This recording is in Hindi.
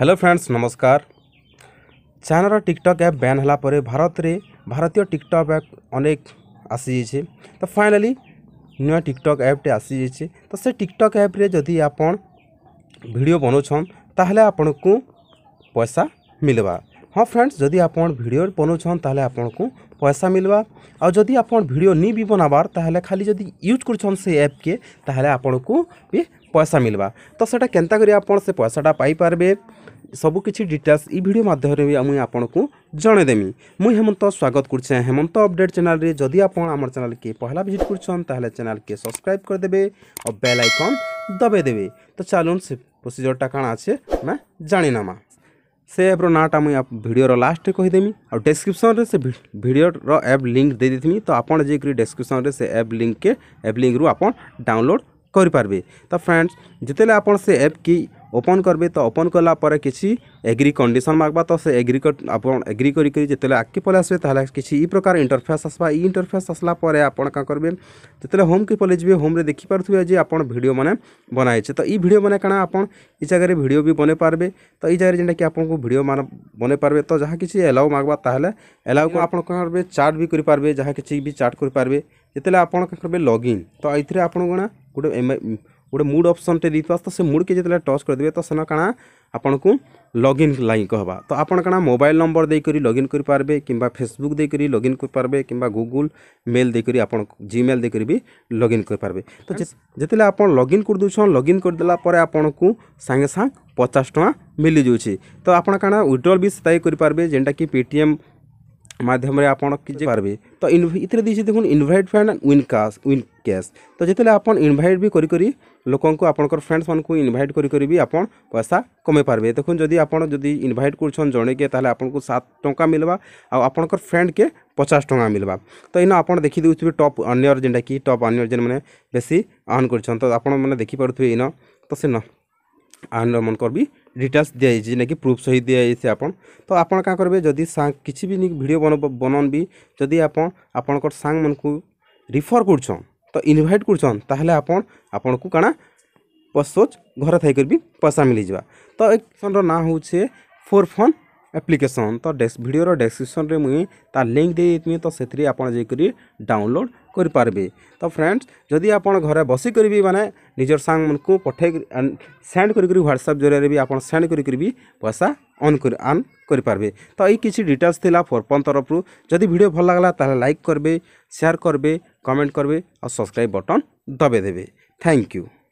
हेलो फ्रेंड्स नमस्कार चाइनार टिकटक एप बैन हो भारत में भारतीय टिकटक एप अनेक आसी जाए तो फाइनाली नुआ टिकटक एप्टे आसी जाए तो से टिकटक एप्रे जदि आप भिडियो बनाऊन तेल आपण को पैसा मिलवा हाँ फ्रेंड्स जदि आप भिडियो बनाऊन तेल आपन को पैसा मिलवा आदि आपन भिड नहीं भी बनाबार ताल खाली जदि यूज कर एप के आपण को भी पैसा मिलवा तो सैटा के करी आपन से पैसाटा पाई परबे डिटेल्स ई वीडियो माध्यम रे मुई आपन को जणे मुई हेमंत स्वागत करछ हेमंत अपडेट चैनल रे जदी आपन हमर चैनल के पहला विजिट कर चैनल के सब्सक्राइब करदे और बेल आइकन दबाई देबे तो चालून से प्रोसीजर टा कण अच्छे मैं जानी नामा से एप्र रो नाटा मुई आप लास्ट कहि देमी और डेस्क्रिप्सन से वीडियो एप लिंक दे दिथिमी तो आपन डेस्क्रिप्सन क्री से एप लिंक के एप लिंक रो आपन डाउनलोड କରିପାରିବେ ତ ଫ୍ରେଣ୍ଡସ୍ ଯେତେବେଳେ ଆପଣ ସେ ଆପ୍ କି ଓପନ୍ କରିବେ ତ ଓପନ୍ କଲା ପରେ କିଛି ଏଗ୍ରି କଣ୍ଡିସନ୍ ମାଗବା ତ ସେ ଏଗ୍ରି ଆପଣ ଏଗ୍ରି କରିକି ଯେତେବେଳେ ଆଗ୍କି ପଳେଇ ଆସିବେ ତାହେଲେ କିଛି ଇ ପ୍ରକାର ଇଣ୍ଟରଫେସ୍ ଆସିବା ଇ ଇଣ୍ଟରଫେସ୍ ଆସିଲା ପରେ ଆପଣ କ'ଣ କରିବେ ଯେତେବେଳେ ହୋମ୍କି ପଳେଇ ଯିବେ ହୋମ୍ରେ ଦେଖିପାରୁଥିବେ ଯେ ଆପଣ ଭିଡ଼ିଓ ମାନେ ବନାଇଛେ ତ ଇ ଭିଡ଼ିଓ ମାନେ କାଣା ଆପଣ ଇ ଜାଗାରେ ଭିଡ଼ିଓ ବି ବନେଇ ପାରିବେ ତ ଇ ଜାଗାରେ ଯେନ୍ଟାକି ଆପଣଙ୍କୁ ଭିଡ଼ିଓ ମାନ ବନେଇ ପାରିବେ ତ ଯାହା କିଛି ଏଲାଉ ମାଗବା ତାହେଲେ ଏଲାଉକୁ ଆପଣ କ'ଣ କରିବେ ଚାଟ୍ ବି କରିପାରିବେ ଯାହା କିଛି ବି ଚାଟ୍ କରିପାରିବେ ଯେତେବେଳେ ଆପଣ କ'ଣ କରିବେ ଲଗ୍ଇନ୍ ତ ଏଥିରେ ଆପଣ କ'ଣ ଗୋଟେ ଗୋଟେ ମୁଡ଼୍ ଅପସନ୍ଟେ ଦେଇଥିବା ତ ସେ ମୁଡ଼୍କେ ଯେତେବେଳେ ଟଚ୍ କରିଦେବେ ତ ସେନ କାଣା ଆପଣଙ୍କୁ ଲଗ୍ଇନ୍ ଲାଗି କହବା ତ ଆପଣ କାଣା ମୋବାଇଲ୍ ନମ୍ବର ଦେଇକରି ଲଗ୍ଇନ୍ କରିପାରିବେ କିମ୍ବା ଫେସବୁକ୍ ଦେଇକରି ଲଗ୍ଇନ୍ କରିପାରିବେ କିମ୍ବା ଗୁଗୁଲ୍ ମେଲ୍ ଦେଇକରି ଆପଣ ଜିମେଲ୍ ଦେଇକରି ବି ଲଗ୍ଇନ୍ କରିପାରିବେ ତ ଯେତେବେଳେ ଆପଣ ଲଗ୍ଇନ୍ କରିଦେଉଛନ୍ ଲଗ୍ଇନ୍ କରିଦେଲା ପରେ ଆପଣଙ୍କୁ ସାଙ୍ଗେ ସାଙ୍ଗ ପଚାଶ ଟଙ୍କା ମିଳିଯାଉଛି ତ ଆପଣ କାଣା ୱିଡ୍ରଲ୍ ବି ସ୍ଥାୟୀ କରିପାରିବେ ଯେନ୍ଟାକି ପେଟିଏମ୍ ମାଧ୍ୟମରେ ଆପଣ କିଛି ପାରବେ ତ ଏଥିରେ ଦେଇଛି ଦେଖନ୍ତୁ invite friend and win cash win cash ତ ଯେତେବେଳେ ଆପଣ ଇନଭାଇଟ୍ ବି କରିକରି ଲୋକଙ୍କୁ ଆପଣଙ୍କର ଫ୍ରେଣ୍ଡସ୍ମାନଙ୍କୁ ଇନଭାଇଟ୍ କରିକରି ବି ଆପଣ ପଇସା କମେଇ ପାରିବେ ଦେଖନ୍ତୁ ଯଦି ଆପଣ ଯଦି ଇନଭାଇଟ୍ କରୁଛନ୍ ଜଣେକେ ତାହେଲେ ଆପଣଙ୍କୁ ସାତ ଟଙ୍କା ମିଲ୍ବା ଆଉ ଆପଣଙ୍କର ଫ୍ରେଣ୍ଡକେ ପଚାଶ ଟଙ୍କା ମିଲ୍ବା ତ ଏଇନ ଆପଣ ଦେଖିଦେଉଥିବେ ଟପ୍ ଅନ୍ୟର ଯେନ୍ଟାକି ଟପ୍ ଅନ୍ୟର ଯେନ୍ମାନେ ବେଶୀ ଅର୍ଣ୍ଣ କରୁଛନ୍ ତ ଆପଣମାନେ ଦେଖିପାରୁଥିବେ ଏଇନ ତ ସେନ ଆର୍ଣ୍ଣରମାନଙ୍କର ବି डिटेल्स दिजाई जेनाकि प्रूफ सहित दिजाई आपण तो आप कहाँ करेंगे जदि किसी भी भिड बनन भी जदि आप आपंकर सांग मानक रिफर कर तो इनभाइट करछन ताहले आपण आपण को काଣା पसोच घर थी भी पैसा मिल जावा तो एक्सन ना हूँ फोर फन एप्लिकेसन तो डेस्क भिडियो डेस्क्रिप्सन में मुई तार लिंक दे देमी तो से आप डाउनलोड କରିପାରିବେ ତ ଫ୍ରେଣ୍ଡସ୍ ଯଦି ଆପଣ ଘରେ ବସିକରି ବି ମାନେ ନିଜର ସାଙ୍ଗମାନଙ୍କୁ ପଠାଇ ସେଣ୍ଡ କରିକରି ହ୍ୱାଟ୍ସଆପ୍ ଜରିଆରେ ବି ଆପଣ ସେଣ୍ଡ କରିକରି ବି ପଇସା ଅନ୍ କରି ଆର୍ନ କରିପାରିବେ ତ ଏଇ କିଛି ଡିଟେଲ୍ସ ଥିଲା ଫୋରପନ୍ ତରଫରୁ ଯଦି ଭିଡ଼ିଓ ଭଲ ଲାଗଲା ତାହେଲେ ଲାଇକ୍ କରିବେ ସେୟାର କରିବେ କମେଣ୍ଟ କରିବେ ଆଉ ସବସ୍କ୍ରାଇବ୍ ବଟନ୍ ଦବେଇ ଦେବେ ଥ୍ୟାଙ୍କ ୟୁ